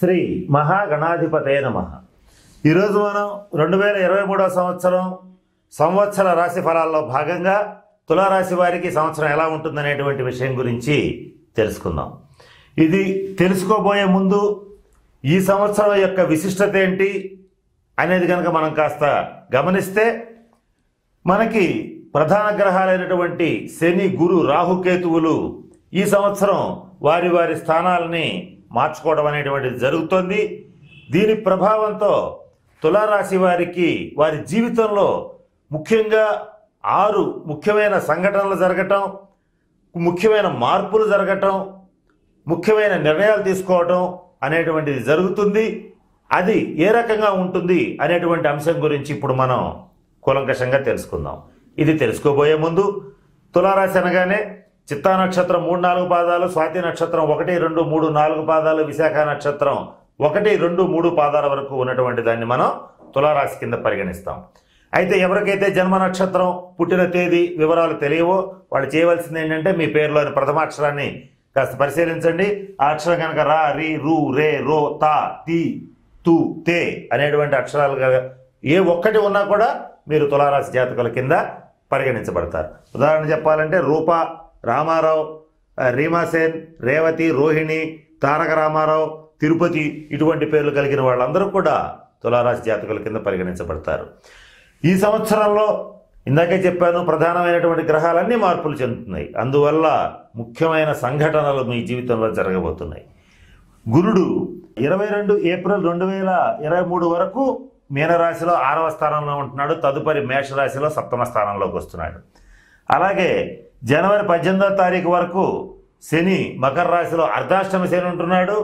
శ్రీ మహాగణాధిపతయ నమ ఈరోజు మనం రెండు వేల ఇరవై మూడో సంవత్సరం సంవత్సర రాశి ఫలాల్లో భాగంగా తులారాశి వారికి సంవత్సరం ఎలా ఉంటుందనేటువంటి విషయం గురించి తెలుసుకుందాం ఇది తెలుసుకోబోయే ముందు ఈ సంవత్సరం యొక్క విశిష్టత ఏంటి అనేది కనుక మనం కాస్త గమనిస్తే మనకి ప్రధాన గ్రహాలైనటువంటి శని గురు రాహుకేతువులు ఈ సంవత్సరం వారి వారి స్థానాలని మార్చుకోవడం అనేటువంటిది జరుగుతోంది దీని ప్రభావంతో తులారాశి వారికి వారి జీవితంలో ముఖ్యంగా ఆరు ముఖ్యమైన సంఘటనలు జరగటం ముఖ్యమైన మార్పులు జరగటం ముఖ్యమైన నిర్ణయాలు తీసుకోవటం అనేటువంటిది జరుగుతుంది అది ఏ రకంగా ఉంటుంది అనేటువంటి అంశం గురించి ఇప్పుడు మనం కూలంకషంగా తెలుసుకుందాం ఇది తెలుసుకోబోయే ముందు తులారాశి అనగానే చిత్తా నక్షత్రం మూడు నాలుగు పాదాలు స్వాతి నక్షత్రం ఒకటి రెండు మూడు నాలుగు పాదాలు విశాఖ నక్షత్రం ఒకటి రెండు మూడు పాదాల వరకు ఉన్నటువంటి దాన్ని మనం తులారాశి కింద పరిగణిస్తాం అయితే ఎవరికైతే జన్మ నక్షత్రం పుట్టిన తేదీ వివరాలు తెలియవో వాళ్ళు చేయవలసింది ఏంటంటే మీ పేరులోని ప్రథమ అక్షరాన్ని కాస్త పరిశీలించండి ఆ అక్షరం కనుక రా రి రు రే రో తా తి తు తే అనేటువంటి అక్షరాలుగా ఏ ఒక్కటి ఉన్నా కూడా మీరు తులారాశి జాతకుల కింద పరిగణించబడతారు ఉదాహరణ చెప్పాలంటే రూపా రామారావు రీమాసేన్ రేవతి రోహిణి తారక రామారావు తిరుపతి ఇటువంటి పేర్లు కలిగిన వాళ్ళందరూ కూడా తులారాశి జాతకుల కింద పరిగణించబడతారు ఈ సంవత్సరంలో ఇందాకే చెప్పాను ప్రధానమైనటువంటి గ్రహాలన్నీ మార్పులు చెందుతున్నాయి అందువల్ల ముఖ్యమైన సంఘటనలు మీ జీవితంలో జరగబోతున్నాయి గురుడు ఇరవై రెండు ఏప్రిల్ రెండు వేల ఇరవై మూడు వరకు మీనరాశిలో ఆరవ స్థానంలో ఉంటున్నాడు తదుపరి మేషరాశిలో సప్తమ స్థానంలోకి వస్తున్నాడు అలాగే జనవరి పద్దెనిమిదవ తారీఖు వరకు శని మకర రాశిలో అర్ధాష్టమ శని ఉంటున్నాడు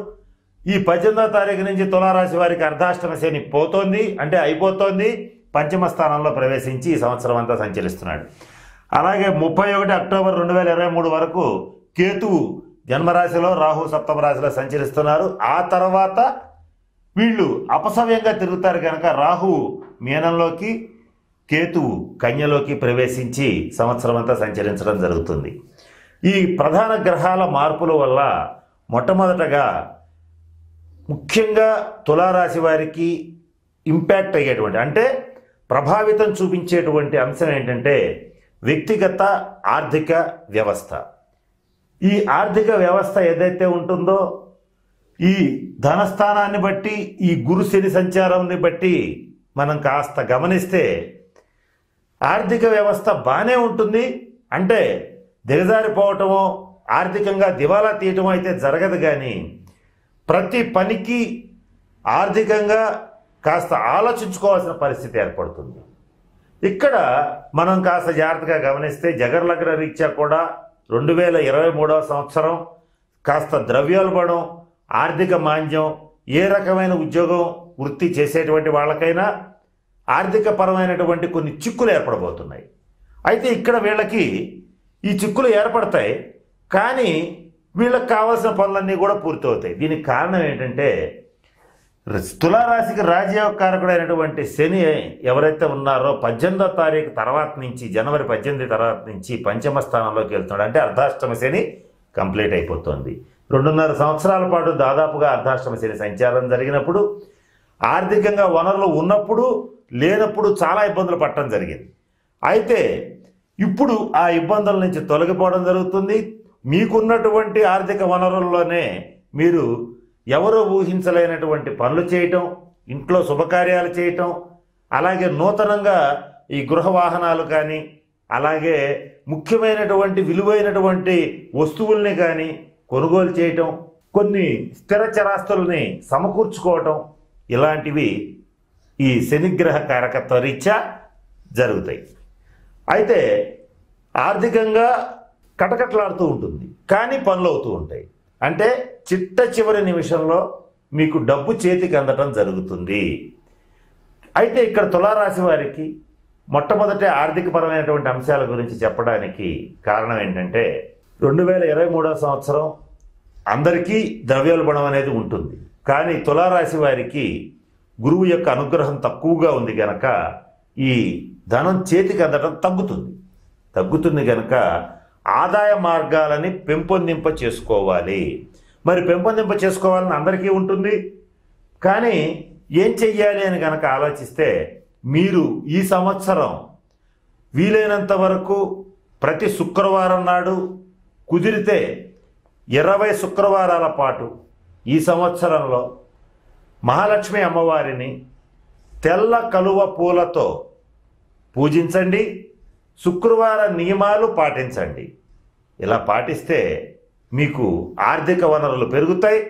ఈ పద్దెనిమిదవ తారీఖు నుంచి తులారాశి వారికి అర్ధాష్టమ శని పోతోంది అంటే అయిపోతోంది పంచమ స్థానంలో ప్రవేశించి ఈ సంవత్సరం అంతా సంచరిస్తున్నాడు అలాగే ముప్పై ఒకటి అక్టోబర్ రెండు వేల ఇరవై మూడు వరకు కేతువు జన్మరాశిలో రాహు సప్తమ రాశిలో సంచరిస్తున్నారు ఆ తర్వాత వీళ్ళు అపసవ్యంగా తిరుగుతారు కనుక రాహు మీనంలోకి కేతువు కన్యలోకి ప్రవేశించి సంవత్సరమంతా సంచరించడం జరుగుతుంది ఈ ప్రధాన గ్రహాల మార్పుల వల్ల మొట్టమొదటగా ముఖ్యంగా తులారాశి వారికి ఇంపాక్ట్ అయ్యేటువంటి అంటే ప్రభావితం చూపించేటువంటి అంశం ఏంటంటే వ్యక్తిగత ఆర్థిక వ్యవస్థ ఈ ఆర్థిక వ్యవస్థ ఏదైతే ఉంటుందో ఈ ధనస్థానాన్ని బట్టి ఈ గురు శని సంచారాన్ని బట్టి మనం కాస్త గమనిస్తే ఆర్థిక వ్యవస్థ బాగానే ఉంటుంది అంటే దిగజారిపోవటమో ఆర్థికంగా దివాలా తీయటం అయితే జరగదు కానీ ప్రతి పనికి ఆర్థికంగా కాస్త ఆలోచించుకోవాల్సిన పరిస్థితి ఏర్పడుతుంది ఇక్కడ మనం కాస్త జాగ్రత్తగా గమనిస్తే జగన్ లగ్న రీత్యా కూడా రెండు వేల ఇరవై మూడవ సంవత్సరం కాస్త ద్రవ్యోల్బణం ఆర్థిక మాంద్యం ఏ రకమైన ఉద్యోగం వృత్తి చేసేటువంటి వాళ్ళకైనా ఆర్థిక పరమైనటువంటి కొన్ని చిక్కులు ఏర్పడబోతున్నాయి అయితే ఇక్కడ వీళ్ళకి ఈ చిక్కులు ఏర్పడతాయి కానీ వీళ్ళకి కావాల్సిన పనులన్నీ కూడా పూర్తవుతాయి దీనికి కారణం ఏంటంటే తులారాశికి రాజయోగకారకుడైనటువంటి శని ఎవరైతే ఉన్నారో పద్దెనిమిదో తారీఖు తర్వాత నుంచి జనవరి పద్దెనిమిది తర్వాత నుంచి పంచమ స్థానంలోకి వెళ్తున్నాడు అంటే అర్ధాష్టమ శని కంప్లీట్ అయిపోతుంది రెండున్నర సంవత్సరాల పాటు దాదాపుగా అర్ధాష్టమ శని సంచారం జరిగినప్పుడు ఆర్థికంగా వనరులు ఉన్నప్పుడు లేనప్పుడు చాలా ఇబ్బందులు పట్టడం జరిగింది అయితే ఇప్పుడు ఆ ఇబ్బందుల నుంచి తొలగిపోవడం జరుగుతుంది మీకున్నటువంటి ఆర్థిక వనరుల్లోనే మీరు ఎవరో ఊహించలేనటువంటి పనులు చేయటం ఇంట్లో శుభకార్యాలు చేయటం అలాగే నూతనంగా ఈ గృహ వాహనాలు కానీ అలాగే ముఖ్యమైనటువంటి విలువైనటువంటి వస్తువుల్ని కానీ కొనుగోలు చేయటం కొన్ని స్థిర చరాస్తుల్ని సమకూర్చుకోవటం ఇలాంటివి ఈ శనిగ్రహ కారకత్వ రీత్యా జరుగుతాయి అయితే ఆర్థికంగా కటకట్లాడుతూ ఉంటుంది కానీ పనులు అవుతూ ఉంటాయి అంటే చిట్ట చివరి నిమిషంలో మీకు డబ్బు చేతికి అందటం జరుగుతుంది అయితే ఇక్కడ తులారాశి వారికి మొట్టమొదట ఆర్థికపరమైనటువంటి అంశాల గురించి చెప్పడానికి కారణం ఏంటంటే రెండు వేల ఇరవై మూడవ సంవత్సరం అందరికీ ద్రవ్యోల్బణం అనేది ఉంటుంది కానీ తులారాశి వారికి గురువు యొక్క అనుగ్రహం తక్కువగా ఉంది గనక ఈ ధనం చేతికి అందడం తగ్గుతుంది తగ్గుతుంది గనక ఆదాయ మార్గాలని పెంపొందింప చేసుకోవాలి మరి పెంపొందింప చేసుకోవాలని అందరికీ ఉంటుంది కానీ ఏం చెయ్యాలి అని కనుక ఆలోచిస్తే మీరు ఈ సంవత్సరం వీలైనంత వరకు ప్రతి శుక్రవారం నాడు కుదిరితే ఇరవై శుక్రవారాల పాటు ఈ సంవత్సరంలో మహాలక్ష్మి అమ్మవారిని తెల్ల కలువ పూలతో పూజించండి శుక్రవార నియమాలు పాటించండి ఇలా పాటిస్తే మీకు ఆర్థిక వనరులు పెరుగుతాయి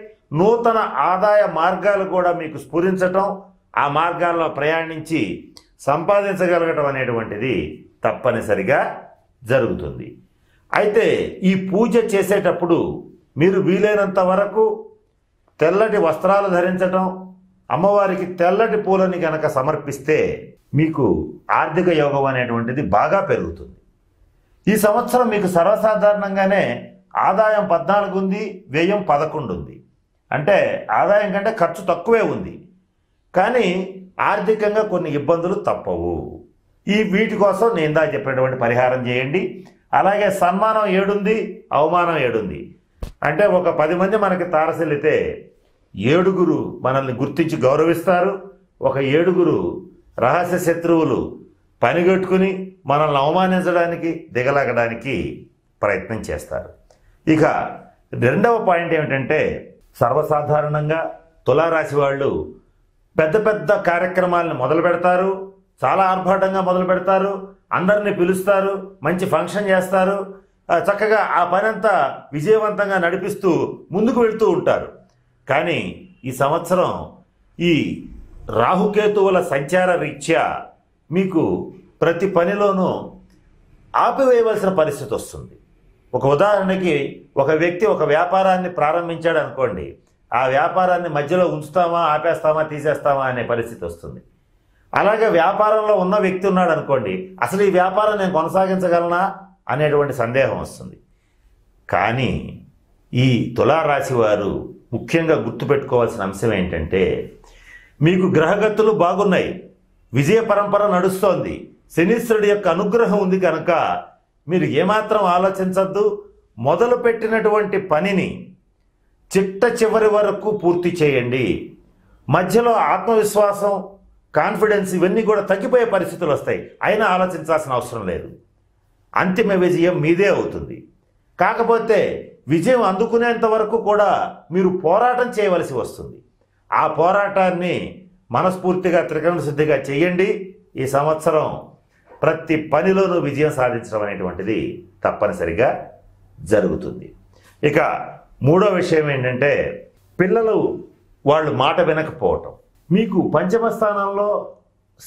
నూతన ఆదాయ మార్గాలు కూడా మీకు స్ఫురించటం ఆ మార్గాల్లో ప్రయాణించి సంపాదించగలగటం అనేటువంటిది తప్పనిసరిగా జరుగుతుంది అయితే ఈ పూజ చేసేటప్పుడు మీరు వీలైనంత వరకు తెల్లటి వస్త్రాలు ధరించటం అమ్మవారికి తెల్లటి పూలని కనుక సమర్పిస్తే మీకు ఆర్థిక యోగం అనేటువంటిది బాగా పెరుగుతుంది ఈ సంవత్సరం మీకు సర్వసాధారణంగానే ఆదాయం పద్నాలుగు ఉంది వ్యయం పదకొండు ఉంది అంటే ఆదాయం కంటే ఖర్చు తక్కువే ఉంది కానీ ఆర్థికంగా కొన్ని ఇబ్బందులు తప్పవు ఈ వీటి కోసం నేను దా చెప్పినటువంటి పరిహారం చేయండి అలాగే సన్మానం ఏడుంది అవమానం ఏడుంది అంటే ఒక పది మంది మనకి తారసిల్లితే ఏడుగురు మనల్ని గుర్తించి గౌరవిస్తారు ఒక ఏడుగురు రహస్య శత్రువులు పనిగట్టుకుని మనల్ని అవమానించడానికి దిగలాగడానికి ప్రయత్నం చేస్తారు ఇక రెండవ పాయింట్ ఏమిటంటే సర్వసాధారణంగా తులారాశి వాళ్ళు పెద్ద పెద్ద కార్యక్రమాలను మొదలు పెడతారు చాలా ఆర్భాటంగా మొదలు పెడతారు అందరినీ పిలుస్తారు మంచి ఫంక్షన్ చేస్తారు చక్కగా ఆ అంతా విజయవంతంగా నడిపిస్తూ ముందుకు వెళ్తూ ఉంటారు కానీ ఈ సంవత్సరం ఈ రాహుకేతువుల సంచార రీత్యా మీకు ప్రతి పనిలోనూ ఆపివేయవలసిన పరిస్థితి వస్తుంది ఒక ఉదాహరణకి ఒక వ్యక్తి ఒక వ్యాపారాన్ని ప్రారంభించాడు అనుకోండి ఆ వ్యాపారాన్ని మధ్యలో ఉంచుతామా ఆపేస్తామా తీసేస్తామా అనే పరిస్థితి వస్తుంది అలాగే వ్యాపారంలో ఉన్న వ్యక్తి ఉన్నాడు అనుకోండి అసలు ఈ వ్యాపారం నేను కొనసాగించగలనా అనేటువంటి సందేహం వస్తుంది కానీ ఈ తులారాశి వారు ముఖ్యంగా గుర్తుపెట్టుకోవాల్సిన అంశం ఏంటంటే మీకు గ్రహగతులు బాగున్నాయి విజయ పరంపర నడుస్తోంది శనీశ్వరుడు యొక్క అనుగ్రహం ఉంది కనుక మీరు ఏమాత్రం ఆలోచించద్దు మొదలుపెట్టినటువంటి పనిని చిట్ట చివరి వరకు పూర్తి చేయండి మధ్యలో ఆత్మవిశ్వాసం కాన్ఫిడెన్స్ ఇవన్నీ కూడా తగ్గిపోయే పరిస్థితులు వస్తాయి అయినా ఆలోచించాల్సిన అవసరం లేదు అంతిమ విజయం మీదే అవుతుంది కాకపోతే విజయం అందుకునేంత వరకు కూడా మీరు పోరాటం చేయవలసి వస్తుంది ఆ పోరాటాన్ని మనస్ఫూర్తిగా త్రికరణ శుద్ధిగా చేయండి ఈ సంవత్సరం ప్రతి పనిలోనూ విజయం సాధించడం అనేటువంటిది తప్పనిసరిగా జరుగుతుంది ఇక మూడో విషయం ఏంటంటే పిల్లలు వాళ్ళు మాట వినకపోవటం మీకు పంచమ స్థానంలో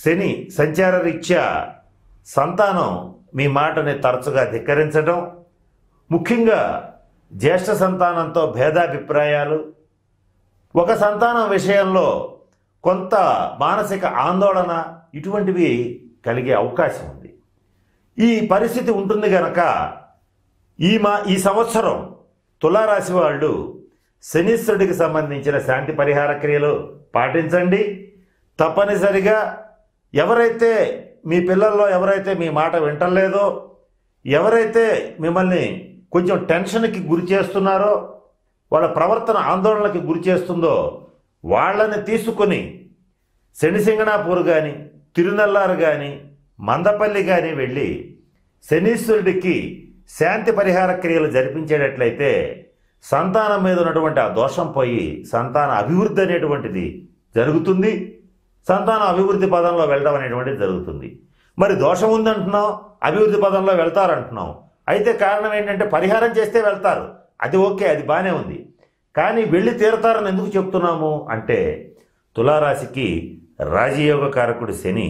శని సంచార రీత్యా సంతానం మీ మాటని తరచుగా ధిక్కరించడం ముఖ్యంగా జ్యేష్ఠ సంతానంతో భేదాభిప్రాయాలు ఒక సంతానం విషయంలో కొంత మానసిక ఆందోళన ఇటువంటివి కలిగే అవకాశం ఉంది ఈ పరిస్థితి ఉంటుంది గనక ఈ మా ఈ సంవత్సరం తులారాశి వాళ్ళు శనిశ్వరుడికి సంబంధించిన శాంతి పరిహార క్రియలు పాటించండి తప్పనిసరిగా ఎవరైతే మీ పిల్లల్లో ఎవరైతే మీ మాట వింటలేదో ఎవరైతే మిమ్మల్ని కొంచెం టెన్షన్కి గురి చేస్తున్నారో వాళ్ళ ప్రవర్తన ఆందోళనకి గురి చేస్తుందో వాళ్ళని తీసుకుని శనిసింగనాపూర్ కానీ తిరునల్లారు కానీ మందపల్లి కానీ వెళ్ళి శనీశ్వరుడికి శాంతి పరిహార క్రియలు జరిపించేటట్లయితే సంతానం మీద ఉన్నటువంటి ఆ దోషం పోయి సంతాన అభివృద్ధి అనేటువంటిది జరుగుతుంది సంతానం అభివృద్ధి పదంలో వెళ్ళడం అనేటువంటిది జరుగుతుంది మరి దోషం ఉందంటున్నాం అభివృద్ధి పదంలో అంటున్నాం అయితే కారణం ఏంటంటే పరిహారం చేస్తే వెళ్తారు అది ఓకే అది బాగానే ఉంది కానీ వెళ్ళి తీరతారని ఎందుకు చెప్తున్నాము అంటే తులారాశికి రాజయోగ కారకుడు శని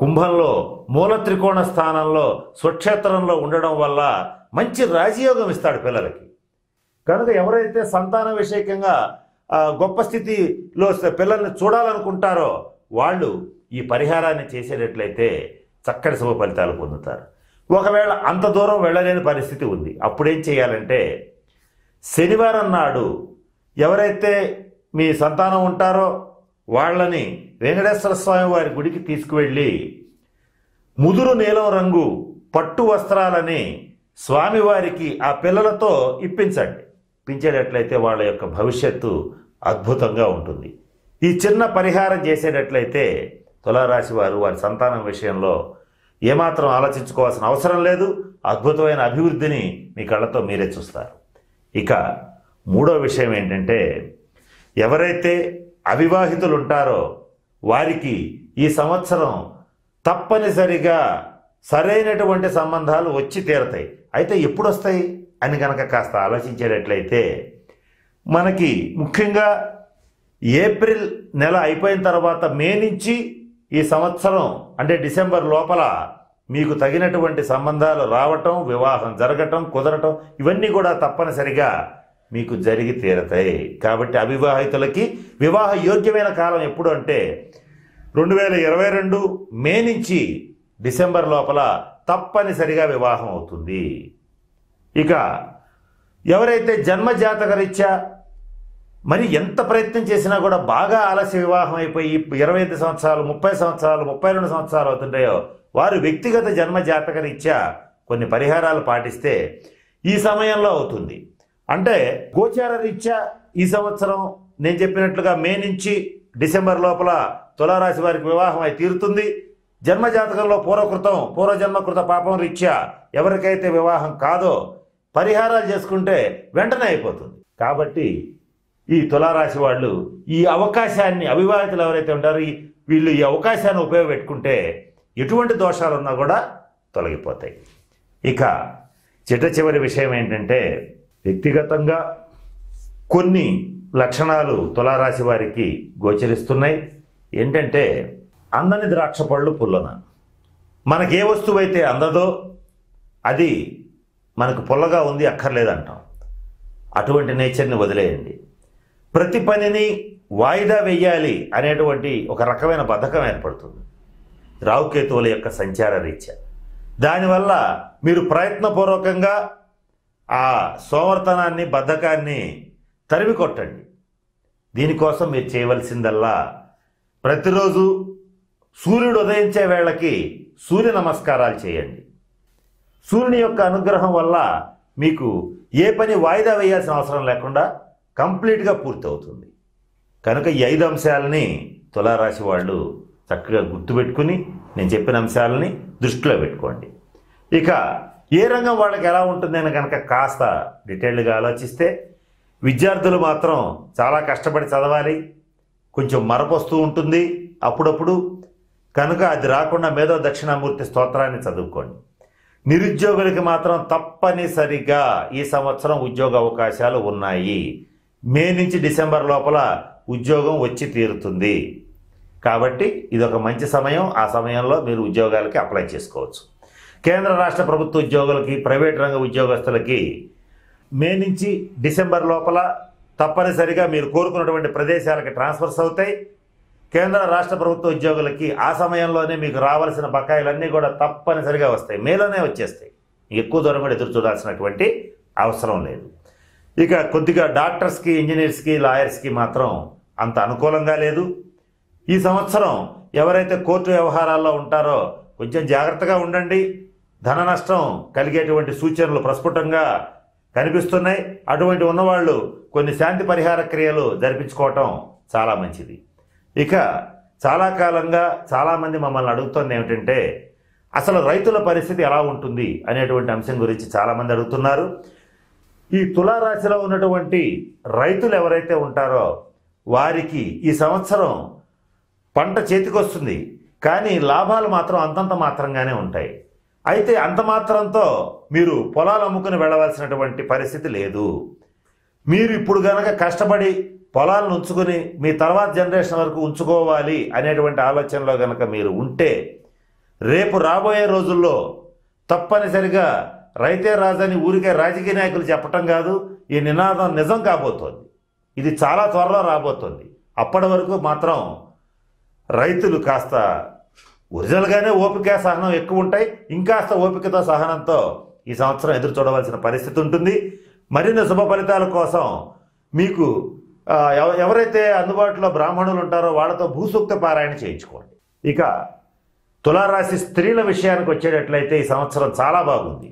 కుంభంలో మూల త్రికోణ స్థానంలో స్వక్షేత్రంలో ఉండడం వల్ల మంచి రాజయోగం ఇస్తాడు పిల్లలకి కనుక ఎవరైతే సంతాన విషయకంగా గొప్ప స్థితిలో పిల్లల్ని చూడాలనుకుంటారో వాళ్ళు ఈ పరిహారాన్ని చేసేటట్లయితే చక్కటి శుభ ఫలితాలు పొందుతారు ఒకవేళ అంత దూరం వెళ్ళలేని పరిస్థితి ఉంది అప్పుడేం చేయాలంటే శనివారం నాడు ఎవరైతే మీ సంతానం ఉంటారో వాళ్ళని వెంకటేశ్వర స్వామి వారి గుడికి తీసుకువెళ్ళి ముదురు నీలం రంగు పట్టు వస్త్రాలని స్వామివారికి ఆ పిల్లలతో ఇప్పించండి ఇప్పించేటట్లయితే వాళ్ళ యొక్క భవిష్యత్తు అద్భుతంగా ఉంటుంది ఈ చిన్న పరిహారం చేసేటట్లయితే తులారాశి వారు వారి సంతానం విషయంలో ఏమాత్రం ఆలోచించుకోవాల్సిన అవసరం లేదు అద్భుతమైన అభివృద్ధిని మీ కళ్ళతో మీరే చూస్తారు ఇక మూడో విషయం ఏంటంటే ఎవరైతే అవివాహితులు ఉంటారో వారికి ఈ సంవత్సరం తప్పనిసరిగా సరైనటువంటి సంబంధాలు వచ్చి తీరతాయి అయితే ఎప్పుడు వస్తాయి అని కనుక కాస్త ఆలోచించేటట్లయితే మనకి ముఖ్యంగా ఏప్రిల్ నెల అయిపోయిన తర్వాత మే నుంచి ఈ సంవత్సరం అంటే డిసెంబర్ లోపల మీకు తగినటువంటి సంబంధాలు రావటం వివాహం జరగటం కుదరటం ఇవన్నీ కూడా తప్పనిసరిగా మీకు జరిగి తీరతాయి కాబట్టి అవివాహితులకి వివాహ యోగ్యమైన కాలం ఎప్పుడు అంటే రెండు వేల ఇరవై రెండు మే నుంచి డిసెంబర్ లోపల తప్పనిసరిగా వివాహం అవుతుంది ఇక ఎవరైతే జాతకరీత్యా మరి ఎంత ప్రయత్నం చేసినా కూడా బాగా ఆలస్య వివాహం అయిపోయి ఇరవై ఐదు సంవత్సరాలు ముప్పై సంవత్సరాలు ముప్పై రెండు సంవత్సరాలు అవుతుంటాయో వారు వ్యక్తిగత జన్మ జాతక రీత్యా కొన్ని పరిహారాలు పాటిస్తే ఈ సమయంలో అవుతుంది అంటే గోచార రీత్యా ఈ సంవత్సరం నేను చెప్పినట్లుగా మే నుంచి డిసెంబర్ లోపల తులారాశి వారికి వివాహం అయి తీరుతుంది జన్మ జాతకంలో పూర్వకృతం పూర్వజన్మకృత పాపం రీత్యా ఎవరికైతే వివాహం కాదో పరిహారాలు చేసుకుంటే వెంటనే అయిపోతుంది కాబట్టి ఈ తులారాశి వాళ్ళు ఈ అవకాశాన్ని అవివాహితులు ఎవరైతే ఉంటారో వీళ్ళు ఈ అవకాశాన్ని ఉపయోగపెట్టుకుంటే ఎటువంటి దోషాలు ఉన్నా కూడా తొలగిపోతాయి ఇక చిట్ట చివరి విషయం ఏంటంటే వ్యక్తిగతంగా కొన్ని లక్షణాలు తులారాశి వారికి గోచరిస్తున్నాయి ఏంటంటే అందని ద్రాక్ష పళ్ళు పుల్లన మనకే వస్తువు అయితే అందదో అది మనకు పుల్లగా ఉంది అక్కర్లేదంటాం అటువంటి నేచర్ని వదిలేయండి ప్రతి పనిని వాయిదా వేయాలి అనేటువంటి ఒక రకమైన బద్ధకం ఏర్పడుతుంది రావుకేతువుల యొక్క సంచార రీత్యా దానివల్ల మీరు ప్రయత్నపూర్వకంగా ఆ సోమర్తనాన్ని బద్ధకాన్ని తరివి కొట్టండి దీనికోసం మీరు చేయవలసిందల్లా ప్రతిరోజు సూర్యుడు ఉదయించే వేళకి సూర్య నమస్కారాలు చేయండి సూర్యుని యొక్క అనుగ్రహం వల్ల మీకు ఏ పని వాయిదా వేయాల్సిన అవసరం లేకుండా కంప్లీట్గా పూర్తవుతుంది కనుక ఈ ఐదు అంశాలని తులారాశి వాళ్ళు చక్కగా గుర్తుపెట్టుకుని నేను చెప్పిన అంశాలని దృష్టిలో పెట్టుకోండి ఇక ఏ రంగం వాళ్ళకి ఎలా ఉంటుందని కనుక కాస్త డీటెయిల్డ్గా ఆలోచిస్తే విద్యార్థులు మాత్రం చాలా కష్టపడి చదవాలి కొంచెం మరపొస్తూ ఉంటుంది అప్పుడప్పుడు కనుక అది రాకుండా మేధో దక్షిణామూర్తి స్తోత్రాన్ని చదువుకోండి నిరుద్యోగులకి మాత్రం తప్పనిసరిగా ఈ సంవత్సరం ఉద్యోగ అవకాశాలు ఉన్నాయి మే నుంచి డిసెంబర్ లోపల ఉద్యోగం వచ్చి తీరుతుంది కాబట్టి ఇది ఒక మంచి సమయం ఆ సమయంలో మీరు ఉద్యోగాలకి అప్లై చేసుకోవచ్చు కేంద్ర రాష్ట్ర ప్రభుత్వ ఉద్యోగులకి ప్రైవేట్ రంగ ఉద్యోగస్తులకి మే నుంచి డిసెంబర్ లోపల తప్పనిసరిగా మీరు కోరుకున్నటువంటి ప్రదేశాలకి ట్రాన్స్ఫర్స్ అవుతాయి కేంద్ర రాష్ట్ర ప్రభుత్వ ఉద్యోగులకి ఆ సమయంలోనే మీకు రావాల్సిన బకాయిలన్నీ కూడా తప్పనిసరిగా వస్తాయి మేలోనే వచ్చేస్తాయి ఎక్కువ దూరం కూడా ఎదురు చూడాల్సినటువంటి అవసరం లేదు ఇక కొద్దిగా డాక్టర్స్కి ఇంజనీర్స్కి లాయర్స్కి మాత్రం అంత అనుకూలంగా లేదు ఈ సంవత్సరం ఎవరైతే కోర్టు వ్యవహారాల్లో ఉంటారో కొంచెం జాగ్రత్తగా ఉండండి ధన నష్టం కలిగేటువంటి సూచనలు ప్రస్ఫుటంగా కనిపిస్తున్నాయి అటువంటి ఉన్నవాళ్ళు కొన్ని శాంతి పరిహార క్రియలు జరిపించుకోవటం చాలా మంచిది ఇక చాలా కాలంగా చాలామంది మమ్మల్ని అడుగుతుంది ఏమిటంటే అసలు రైతుల పరిస్థితి ఎలా ఉంటుంది అనేటువంటి అంశం గురించి చాలామంది అడుగుతున్నారు ఈ తులారాశిలో ఉన్నటువంటి రైతులు ఎవరైతే ఉంటారో వారికి ఈ సంవత్సరం పంట చేతికొస్తుంది కానీ లాభాలు మాత్రం అంతంత మాత్రంగానే ఉంటాయి అయితే అంత మాత్రంతో మీరు పొలాలు అమ్ముకుని వెళ్ళవలసినటువంటి పరిస్థితి లేదు మీరు ఇప్పుడు కనుక కష్టపడి పొలాలను ఉంచుకొని మీ తర్వాత జనరేషన్ వరకు ఉంచుకోవాలి అనేటువంటి ఆలోచనలో కనుక మీరు ఉంటే రేపు రాబోయే రోజుల్లో తప్పనిసరిగా రైతే రాజని ఊరికే రాజకీయ నాయకులు చెప్పటం కాదు ఈ నినాదం నిజం కాబోతోంది ఇది చాలా త్వరలో రాబోతోంది అప్పటి వరకు మాత్రం రైతులు కాస్త ఒరిజినల్గానే ఓపిక సహనం ఎక్కువ ఉంటాయి ఇంకాస్త ఓపికతో సహనంతో ఈ సంవత్సరం ఎదురు చూడవలసిన పరిస్థితి ఉంటుంది మరిన్ని శుభ ఫలితాల కోసం మీకు ఎవరైతే అందుబాటులో బ్రాహ్మణులు ఉంటారో వాళ్ళతో భూసూక్త పారాయణ చేయించుకోండి ఇక తులారాశి స్త్రీల విషయానికి వచ్చేటట్లయితే ఈ సంవత్సరం చాలా బాగుంది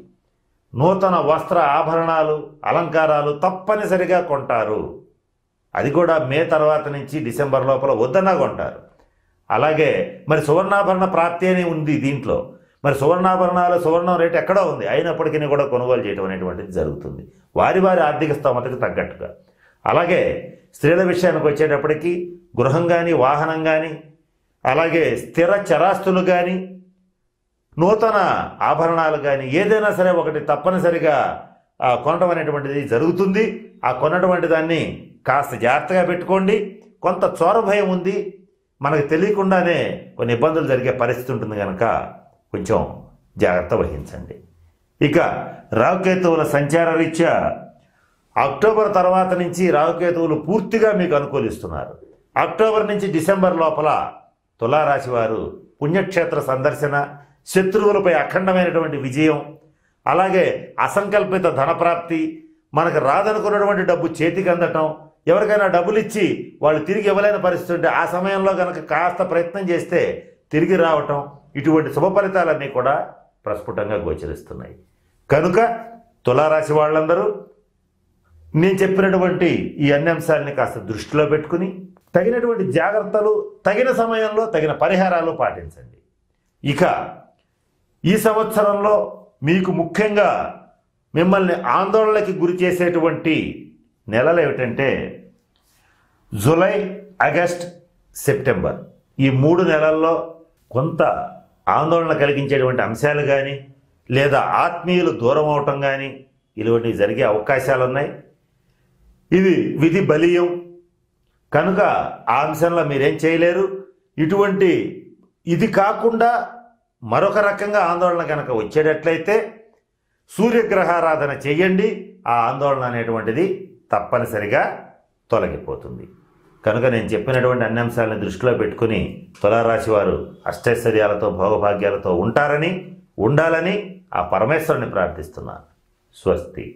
నూతన వస్త్ర ఆభరణాలు అలంకారాలు తప్పనిసరిగా కొంటారు అది కూడా మే తర్వాత నుంచి డిసెంబర్ లోపల వద్దన్నా కొంటారు అలాగే మరి సువర్ణాభరణ ప్రాప్తి అని ఉంది దీంట్లో మరి సువర్ణాభరణాలు సువర్ణం రేటు ఎక్కడో ఉంది అయినప్పటికీ కూడా కొనుగోలు చేయడం అనేటువంటిది జరుగుతుంది వారి వారి ఆర్థిక స్థోమతకు తగ్గట్టుగా అలాగే స్త్రీల విషయానికి వచ్చేటప్పటికీ గృహం కానీ వాహనం కానీ అలాగే స్థిర చరాస్తులు కానీ నూతన ఆభరణాలు కానీ ఏదైనా సరే ఒకటి తప్పనిసరిగా కొనడం అనేటువంటిది జరుగుతుంది ఆ కొనటువంటి దాన్ని కాస్త జాగ్రత్తగా పెట్టుకోండి కొంత చోర భయం ఉంది మనకు తెలియకుండానే కొన్ని ఇబ్బందులు జరిగే పరిస్థితి ఉంటుంది కనుక కొంచెం జాగ్రత్త వహించండి ఇక రాహుకేతువుల సంచార రీత్యా అక్టోబర్ తర్వాత నుంచి రాహుకేతువులు పూర్తిగా మీకు అనుకూలిస్తున్నారు అక్టోబర్ నుంచి డిసెంబర్ లోపల తులారాశి వారు పుణ్యక్షేత్ర సందర్శన శత్రువులపై అఖండమైనటువంటి విజయం అలాగే అసంకల్పిత ధనప్రాప్తి మనకు రాదనుకున్నటువంటి డబ్బు చేతికి అందటం ఎవరికైనా డబ్బులు ఇచ్చి వాళ్ళు తిరిగి ఇవ్వలేని పరిస్థితి ఉంటే ఆ సమయంలో కనుక కాస్త ప్రయత్నం చేస్తే తిరిగి రావటం ఇటువంటి శుభ ఫలితాలన్నీ కూడా ప్రస్ఫుటంగా గోచరిస్తున్నాయి కనుక తులారాశి వాళ్ళందరూ నేను చెప్పినటువంటి ఈ అన్ని అంశాలని కాస్త దృష్టిలో పెట్టుకుని తగినటువంటి జాగ్రత్తలు తగిన సమయంలో తగిన పరిహారాలు పాటించండి ఇక ఈ సంవత్సరంలో మీకు ముఖ్యంగా మిమ్మల్ని ఆందోళనలకి గురి చేసేటువంటి నెలలు ఏమిటంటే జూలై ఆగస్ట్ సెప్టెంబర్ ఈ మూడు నెలల్లో కొంత ఆందోళన కలిగించేటువంటి అంశాలు కానీ లేదా ఆత్మీయులు దూరం అవటం కానీ ఇటువంటివి జరిగే అవకాశాలు ఉన్నాయి ఇది విధి బలీయం కనుక ఆ అంశంలో మీరేం చేయలేరు ఇటువంటి ఇది కాకుండా మరొక రకంగా ఆందోళన కనుక వచ్చేటట్లయితే సూర్యగ్రహారాధన చేయండి ఆ ఆందోళన అనేటువంటిది తప్పనిసరిగా తొలగిపోతుంది కనుక నేను చెప్పినటువంటి అన్ని అంశాలను దృష్టిలో పెట్టుకుని తులారాశి వారు అష్టైశ్వర్యాలతో భోగభాగ్యాలతో ఉంటారని ఉండాలని ఆ పరమేశ్వరుని ప్రార్థిస్తున్నాను స్వస్తి